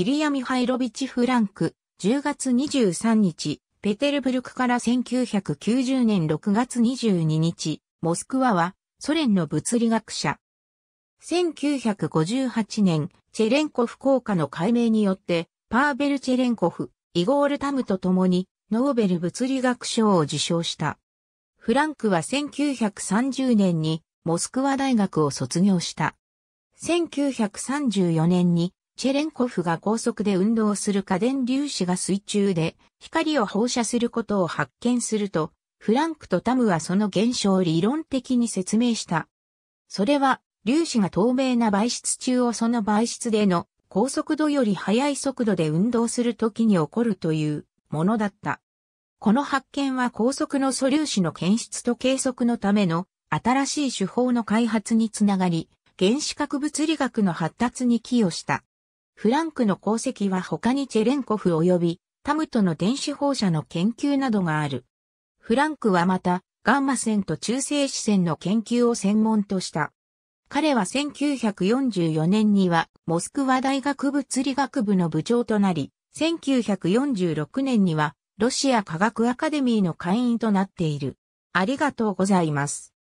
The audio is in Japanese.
イリア・ミハイロビチ・フランク、10月23日、ペテルブルクから1990年6月22日、モスクワは、ソ連の物理学者。1958年、チェレンコフ効果の解明によって、パーベル・チェレンコフ、イゴール・タムと共に、ノーベル物理学賞を受賞した。フランクは1930年に、モスクワ大学を卒業した。1934年に、チェレンコフが高速で運動する家電粒子が水中で光を放射することを発見すると、フランクとタムはその現象を理論的に説明した。それは、粒子が透明な媒質中をその媒質での高速度より速い速度で運動するときに起こるというものだった。この発見は高速の素粒子の検出と計測のための新しい手法の開発につながり、原子核物理学の発達に寄与した。フランクの功績は他にチェレンコフ及びタムトの電子放射の研究などがある。フランクはまた、ガンマ線と中性子線の研究を専門とした。彼は1944年にはモスクワ大学物理学部の部長となり、1946年にはロシア科学アカデミーの会員となっている。ありがとうございます。